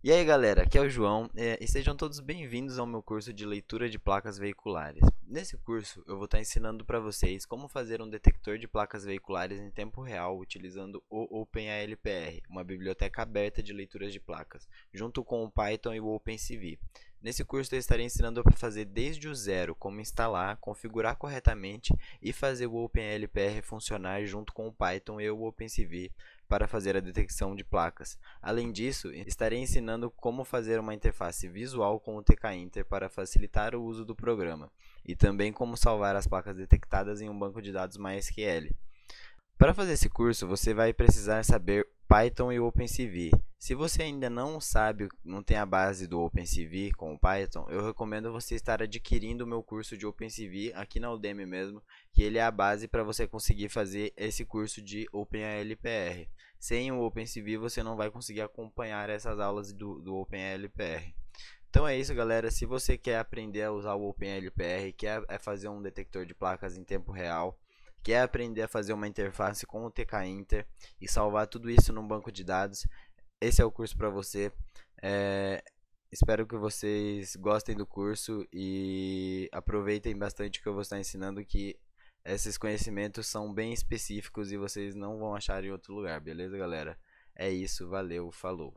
E aí galera, aqui é o João é, e sejam todos bem-vindos ao meu curso de leitura de placas veiculares. Nesse curso eu vou estar ensinando para vocês como fazer um detector de placas veiculares em tempo real utilizando o OpenALPR, uma biblioteca aberta de leituras de placas, junto com o Python e o OpenCV. Nesse curso eu estarei ensinando para fazer desde o zero como instalar, configurar corretamente e fazer o OpenLPR funcionar junto com o Python e o OpenCV para fazer a detecção de placas. Além disso, estarei ensinando como fazer uma interface visual com o TKInter para facilitar o uso do programa e também como salvar as placas detectadas em um banco de dados MySQL. Para fazer esse curso, você vai precisar saber Python e OpenCV. Se você ainda não sabe, não tem a base do OpenCV com o Python, eu recomendo você estar adquirindo o meu curso de OpenCV aqui na Udemy mesmo, que ele é a base para você conseguir fazer esse curso de OpenALPR. Sem o OpenCV você não vai conseguir acompanhar essas aulas do, do OpenALPR. Então é isso, galera. Se você quer aprender a usar o OpenLPR, quer eh, fazer um detector de placas em tempo real, quer aprender a fazer uma interface com o TK Inter e salvar tudo isso num banco de dados, esse é o curso para você. É, espero que vocês gostem do curso e aproveitem bastante o que eu vou estar ensinando, que esses conhecimentos são bem específicos e vocês não vão achar em outro lugar, beleza, galera? É isso, valeu, falou.